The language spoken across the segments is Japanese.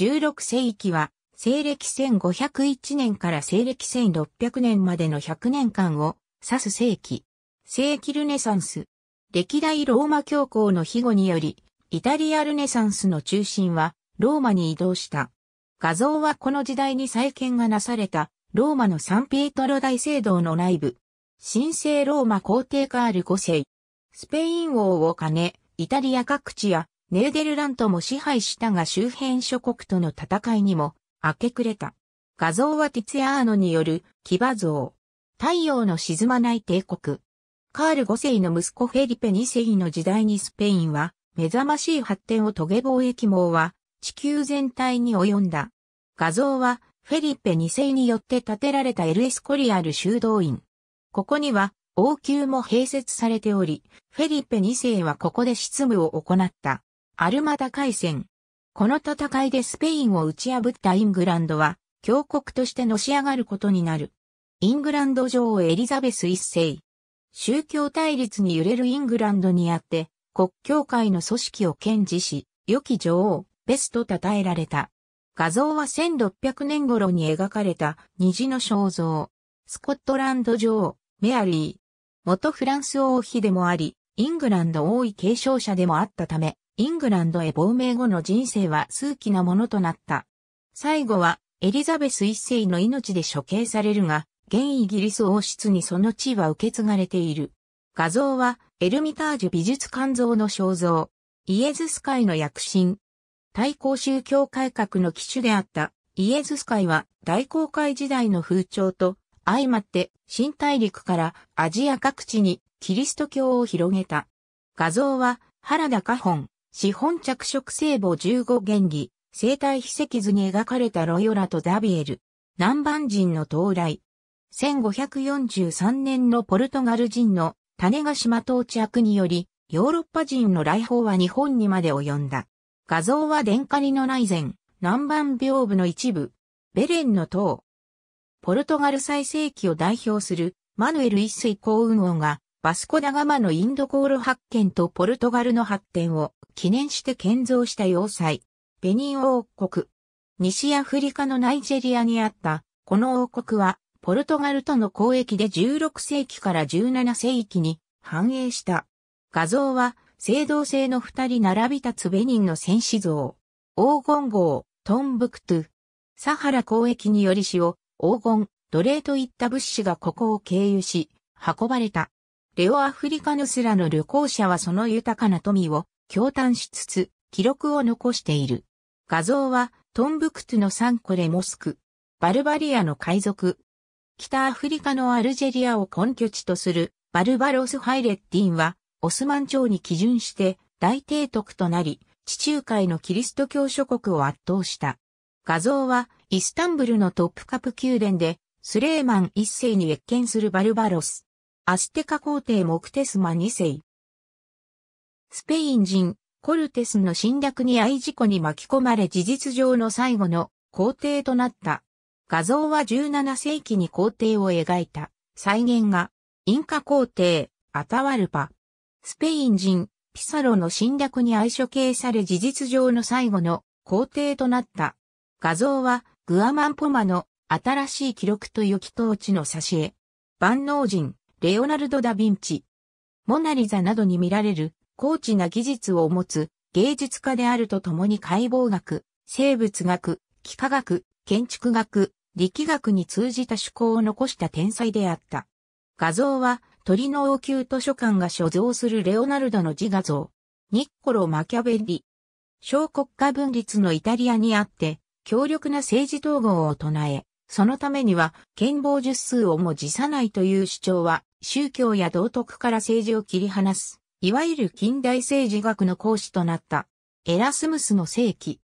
16世紀は、西暦1501年から西暦1600年までの100年間を指す世紀。世紀ルネサンス。歴代ローマ教皇の庇護により、イタリアルネサンスの中心はローマに移動した。画像はこの時代に再建がなされたローマのサンピエトロ大聖堂の内部。神聖ローマ皇帝カール5世。スペイン王を兼ね、イタリア各地やネーデルラントも支配したが周辺諸国との戦いにも明け暮れた。画像はティツヤーノによる騎馬像。太陽の沈まない帝国。カール5世の息子フェリペ2世の時代にスペインは目覚ましい発展を遂げ貿易網は地球全体に及んだ。画像はフェリペ2世によって建てられたエルエスコリアル修道院。ここには王宮も併設されており、フェリペ2世はここで執務を行った。アルマダ海戦。この戦いでスペインを打ち破ったイングランドは、強国としてのし上がることになる。イングランド女王エリザベス一世。宗教対立に揺れるイングランドにあって、国教会の組織を堅持し、良き女王、ベスと称えられた。画像は1600年頃に描かれた虹の肖像。スコットランド女王、メアリー。元フランス王妃でもあり、イングランド王位継承者でもあったため、イングランドへ亡命後の人生は数奇なものとなった。最後は、エリザベス一世の命で処刑されるが、現イギリス王室にその地位は受け継がれている。画像は、エルミタージュ美術館像の肖像。イエズス会の躍進。対抗宗教改革の機種であったイエズス会は大航海時代の風潮と相まって新大陸からアジア各地にキリスト教を広げた。画像は原田花本、資本着色聖母15原理、生体秘石図に描かれたロヨラとダビエル。南蛮人の到来。1543年のポルトガル人の種ヶ島到着により、ヨーロッパ人の来訪は日本にまで及んだ。画像は電下リの内前、南蛮屏風の一部、ベレンの塔。ポルトガル最盛期を代表するマヌエル一世幸運王がバスコダガマのインド航路発見とポルトガルの発展を記念して建造した要塞、ベニン王国。西アフリカのナイジェリアにあった、この王国は、ポルトガルとの交易で16世紀から17世紀に繁栄した。画像は、青銅製の二人並び立つベニンの戦士像。黄金号、トンブクトゥ。サハラ交易により塩、黄金、奴隷といった物資がここを経由し、運ばれた。レオアフリカヌスらの旅行者はその豊かな富を共嘆しつつ、記録を残している。画像は、トンブクトゥのサンコレモスク、バルバリアの海賊、北アフリカのアルジェリアを根拠地とするバルバロス・ハイレッディンは、オスマン朝に基準して大帝徳となり、地中海のキリスト教諸国を圧倒した。画像は、イスタンブルのトップカプ宮殿で、スレーマン一世に越見するバルバロス。アステカ皇帝モクテスマ2世。スペイン人、コルテスの侵略に愛事故に巻き込まれ事実上の最後の皇帝となった。画像は17世紀に皇帝を描いた。再現が、インカ皇帝、アタワルパ。スペイン人、ピサロの侵略に愛処刑され事実上の最後の皇帝となった。画像は、グアマンポマの新しい記録という祈祷地の挿絵。万能人、レオナルド・ダ・ヴィンチ。モナリザなどに見られる高知な技術を持つ芸術家であるとともに解剖学、生物学、幾何学、建築学、力学に通じた趣向を残した天才であった。画像は鳥の王宮図書館が所蔵するレオナルドの自画像。ニッコロ・マキャベリ。小国家分立のイタリアにあって、強力な政治統合を唱え、そのためには、権謀術数をも辞さないという主張は、宗教や道徳から政治を切り離す、いわゆる近代政治学の講師となった、エラスムスの世紀。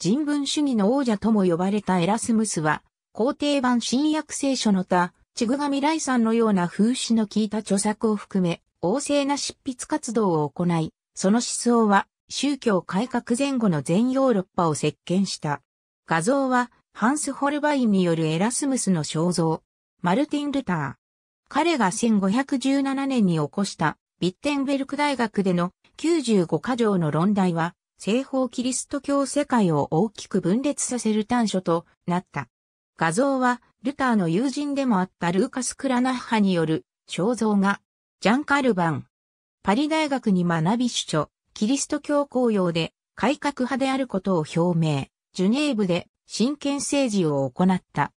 人文主義の王者とも呼ばれたエラスムスは、皇帝版新約聖書の他、チグガミライさんのような風刺の効いた著作を含め、旺盛な執筆活動を行い、その思想は宗教改革前後の全ヨーロッパを席巻した。画像はハンス・ホルバインによるエラスムスの肖像、マルティン・ルター、彼が1517年に起こしたビッテンベルク大学での95箇条の論題は、西方キリスト教世界を大きく分裂させる端緒となった。画像は、ルターの友人でもあったルーカス・クラナッハによる肖像画、ジャンカルバン。パリ大学に学び主張、キリスト教公用で改革派であることを表明、ジュネーブで真剣政治を行った。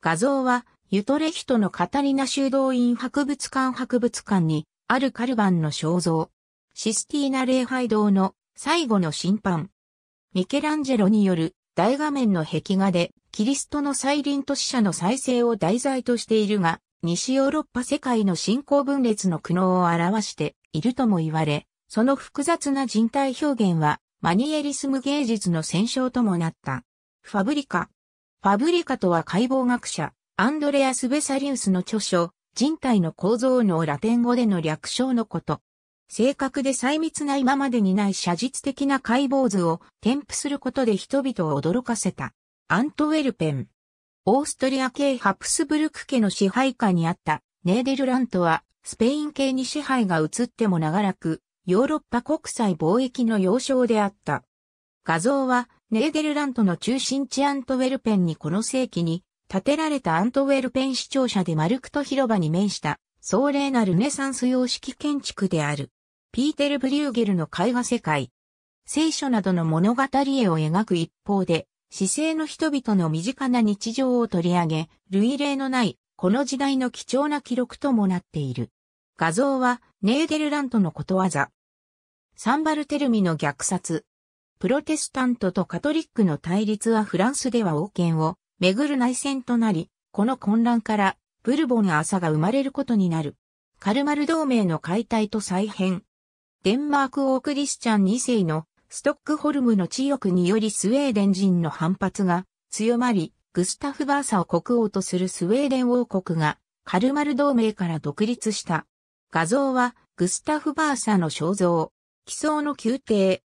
画像は、ユトレヒトのカタリナ修道院博物館博物館にあるカルバンの肖像。システィーナ礼拝堂の最後の審判。ミケランジェロによる大画面の壁画でキリストの再臨と死者の再生を題材としているが、西ヨーロッパ世界の信仰分裂の苦悩を表しているとも言われ、その複雑な人体表現はマニエリスム芸術の戦勝ともなった。ファブリカ。ファブリカとは解剖学者、アンドレアス・ベサリウスの著書、人体の構造のラテン語での略称のこと。正確で細密な今までにない写実的な解剖図を添付することで人々を驚かせた。アントウェルペン。オーストリア系ハプスブルク家の支配下にあったネーデルラントはスペイン系に支配が移っても長らくヨーロッパ国際貿易の要衝であった。画像はネーデルラントの中心地アントウェルペンにこの世紀に建てられたアントウェルペン市庁舎でマルクト広場に面した壮麗なルネサンス様式建築である。ピーテル・ブリューゲルの絵画世界。聖書などの物語絵を描く一方で、市政の人々の身近な日常を取り上げ、類例のない、この時代の貴重な記録ともなっている。画像は、ネーデルラントのことわざ。サンバルテルミの虐殺。プロテスタントとカトリックの対立はフランスでは王権を巡る内戦となり、この混乱からブルボン朝が生まれることになる。カルマル同盟の解体と再編。デンマーク王クリスチャン2世のストックホルムの地欲によりスウェーデン人の反発が強まり、グスタフ・バーサを国王とするスウェーデン王国がカルマル同盟から独立した。画像はグスタフ・バーサの肖像、奇想の宮廷。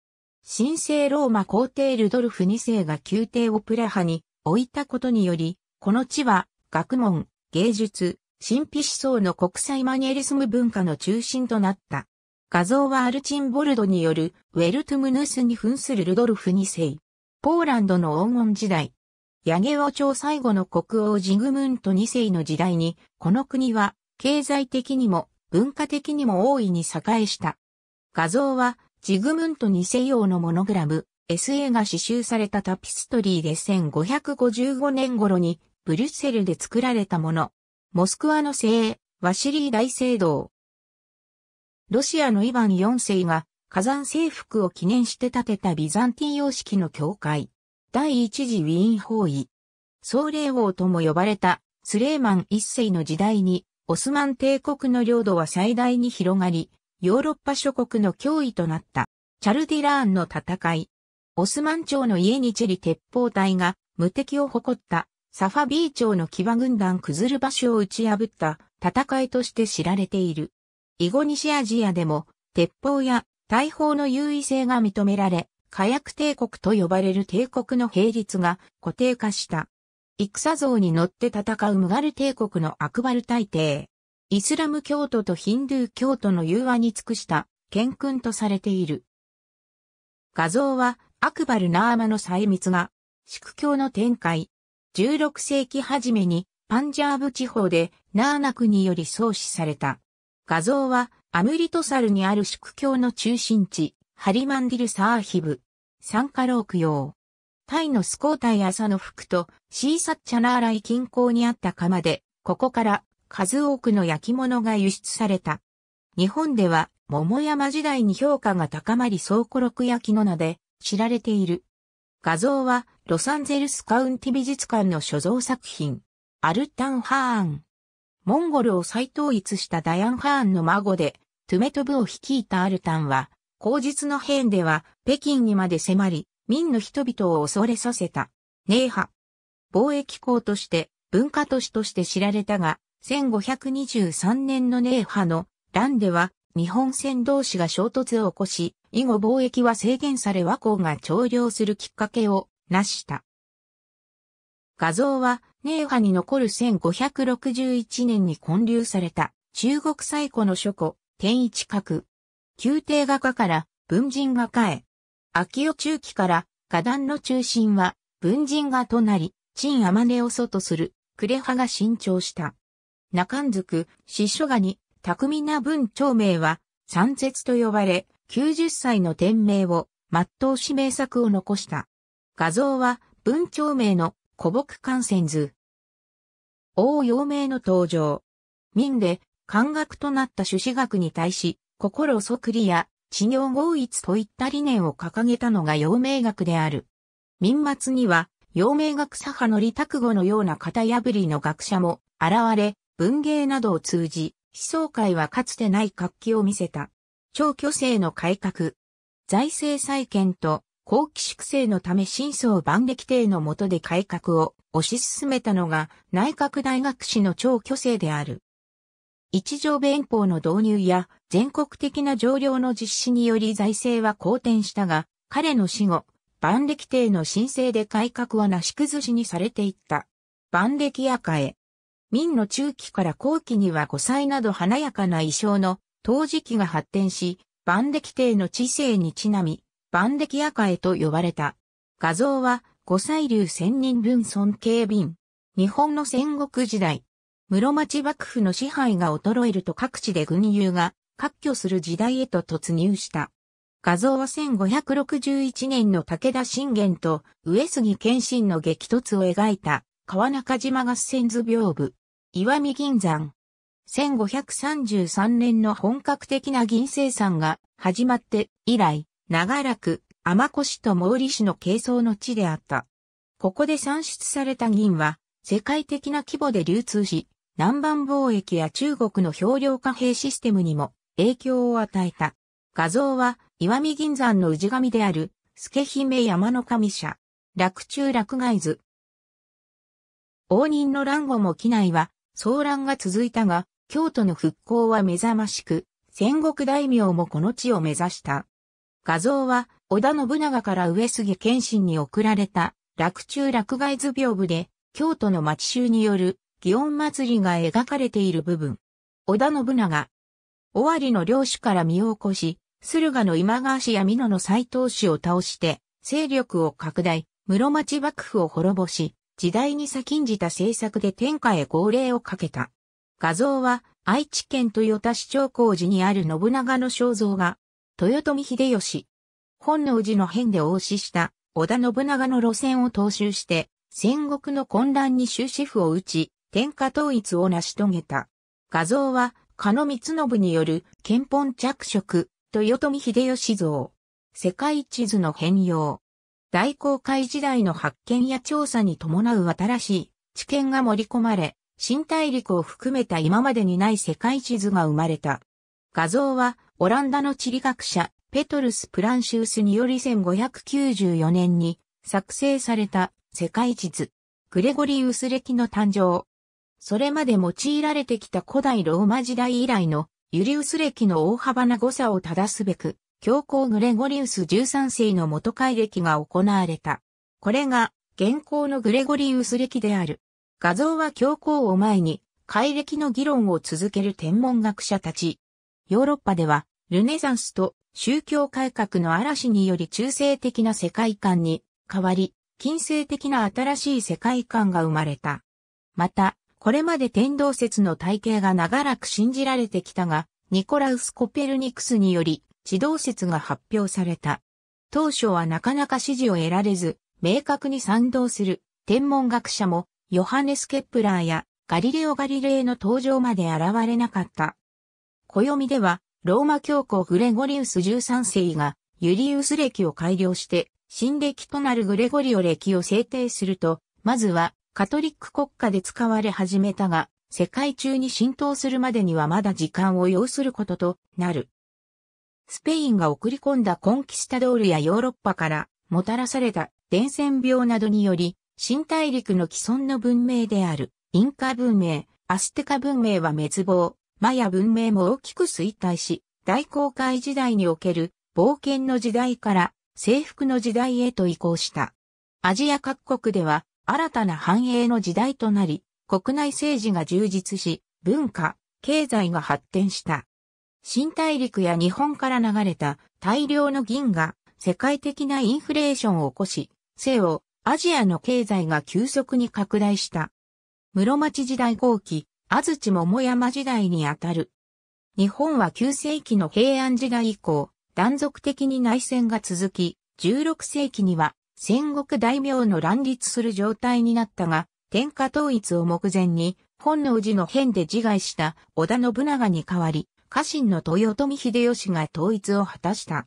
神聖ローマ皇帝ルドルフ2世が宮廷をプラハに置いたことにより、この地は学問、芸術、神秘思想の国際マニエリスム文化の中心となった。画像はアルチンボルドによるウェルトムヌスに扮するルドルフ2世。ポーランドの黄金時代。ヤゲオ朝最後の国王ジグムント2世の時代に、この国は経済的にも文化的にも大いに栄えした。画像はジグムント2世用のモノグラム、SA が刺繍されたタピストリーで1555年頃にブリュッセルで作られたもの。モスクワの精鋭、ワシリー大聖堂。ロシアのイヴァン4世が火山征服を記念して建てたビザンティン様式の教会。第一次ウィーン包囲。総霊王とも呼ばれたスレーマン一世の時代にオスマン帝国の領土は最大に広がり、ヨーロッパ諸国の脅威となった。チャルディラーンの戦い。オスマン朝の家にチェリ鉄砲隊が無敵を誇ったサファビー朝の騎馬軍団クズル所を打ち破った戦いとして知られている。イゴニシアジアでも鉄砲や大砲の優位性が認められ、火薬帝国と呼ばれる帝国の平立が固定化した。戦像に乗って戦うムガル帝国のアクバル大帝。イスラム教徒とヒンドゥー教徒の融和に尽くした、剣君とされている。画像はアクバル・ナーマの細密が、宿教の展開。16世紀初めに、パンジャーブ地方で、ナーナクにより創始された。画像は、アムリトサルにある宿教の中心地、ハリマンディル・サーヒブ。ンカローク用。タイのスコータイ朝の服とシーサッチャナーライ近郊にあった釜で、ここから数多くの焼き物が輸出された。日本では桃山時代に評価が高まり倉庫録焼きの名で知られている。画像は、ロサンゼルスカウンティ美術館の所蔵作品、アルタン・ハーン。モンゴルを再統一したダヤン・ハーンの孫で、トゥメトブを率いたアルタンは、後日の変では、北京にまで迫り、民の人々を恐れさせた。ネーハ。貿易港として、文化都市として知られたが、1523年のネーハの乱では、日本船同士が衝突を起こし、以後貿易は制限され和光が徴用するきっかけを成した。画像は、寧波に残る1561年に建立された中国最古の書庫、天一閣。宮廷画家から文人画家へ。秋代中期から画壇の中心は文人画となり、陳天音を祖とする呉派が新調した。中んずく、師書画に巧みな文長名は、三節と呼ばれ、90歳の天命を、全うし名作を残した。画像は、文長名の古木観戦図。王陽明の登場。民で、漢学となった朱子学に対し、心即理や、知行合一といった理念を掲げたのが陽明学である。民末には、陽明学左派の利卓語のような型破りの学者も現れ、文芸などを通じ、思想界はかつてない活気を見せた。超巨制の改革。財政再建と後期粛清のため真層万歴帝の下で改革を推し進めたのが内閣大学士の超巨制である。一条弁法の導入や全国的な上領の実施により財政は好転したが、彼の死後、万歴帝の申請で改革はなし崩しにされていった。万暦赤へ。明の中期から後期には五彩など華やかな衣装の陶磁器が発展し、万暦帝の知性にちなみ、万暦赤へと呼ばれた。画像は五彩流千人分尊敬便。日本の戦国時代。室町幕府の支配が衰えると各地で軍友が割拠する時代へと突入した。画像は1561年の武田信玄と上杉謙信の激突を描いた川中島合戦図屏風。岩見銀山。1533年の本格的な銀生産が始まって以来、長らく天子市と毛利市の係争の地であった。ここで産出された銀は、世界的な規模で流通し、南蛮貿易や中国の漂流貨幣システムにも影響を与えた。画像は、岩見銀山の氏神である、助姫山の神社、落中落外図。応仁の乱後も機内は、騒乱が続いたが、京都の復興は目覚ましく、戦国大名もこの地を目指した。画像は、織田信長から上杉謙信に送られた、落中落外図屏風で、京都の町衆による、祇園祭りが描かれている部分。織田信長。尾張の領主から身を起こし、駿河の今川氏や美濃の斎藤氏を倒して、勢力を拡大、室町幕府を滅ぼし、時代に先んじた政策で天下へ号令をかけた。画像は愛知県豊田市長工寺にある信長の肖像画、豊臣秀吉。本能寺の変で応死した織田信長の路線を踏襲して、戦国の混乱に終止符を打ち、天下統一を成し遂げた。画像は、加野光信による、憲本着色、豊臣秀吉像。世界地図の変容。大航海時代の発見や調査に伴う新しい知見が盛り込まれ、新大陸を含めた今までにない世界地図が生まれた。画像は、オランダの地理学者、ペトルス・プランシウスにより1594年に作成された世界地図、グレゴリウス歴の誕生。それまで用いられてきた古代ローマ時代以来のユリウス歴の大幅な誤差を正すべく、教皇グレゴリウス13世の元会歴が行われた。これが現行のグレゴリウス歴である。画像は教皇を前に、改歴の議論を続ける天文学者たち。ヨーロッパでは、ルネサンスと宗教改革の嵐により中性的な世界観に変わり、近世的な新しい世界観が生まれた。また、これまで天動説の体系が長らく信じられてきたが、ニコラウス・コペルニクスにより地動説が発表された。当初はなかなか支持を得られず、明確に賛同する天文学者もヨハネス・ケプラーやガリレオ・ガリレイの登場まで現れなかった。暦ではローマ教皇グレゴリウス13世がユリウス歴を改良して新歴となるグレゴリオ歴を制定すると、まずはカトリック国家で使われ始めたが、世界中に浸透するまでにはまだ時間を要することとなる。スペインが送り込んだコンキスタドールやヨーロッパからもたらされた伝染病などにより、新大陸の既存の文明であるインカ文明、アステカ文明は滅亡、マヤ文明も大きく衰退し、大航海時代における冒険の時代から征服の時代へと移行した。アジア各国では新たな繁栄の時代となり、国内政治が充実し、文化、経済が発展した。新大陸や日本から流れた大量の銀が世界的なインフレーションを起こし、西欧、アジアの経済が急速に拡大した。室町時代後期、安土桃山時代にあたる。日本は9世紀の平安時代以降、断続的に内戦が続き、16世紀には戦国大名の乱立する状態になったが、天下統一を目前に、本能寺の変で自害した織田信長に代わり、家臣の豊臣秀吉が統一を果たした。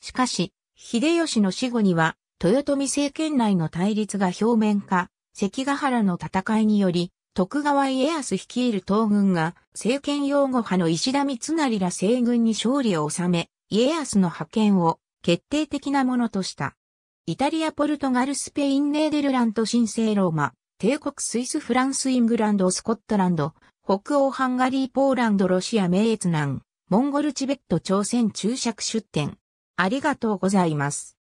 しかし、秀吉の死後には、豊臣政権内の対立が表面化、関ヶ原の戦いにより、徳川家康率いる東軍が、政権擁護派の石田三成ら西軍に勝利を収め、家康の派遣を決定的なものとした。イタリア、ポルトガル、スペイン、ネーデルランド、新生ローマ、帝国スイス、フランス、イングランド、スコットランド、北欧ハンガリーポーランドロシア名越南、モンゴルチベット朝鮮注釈出展。ありがとうございます。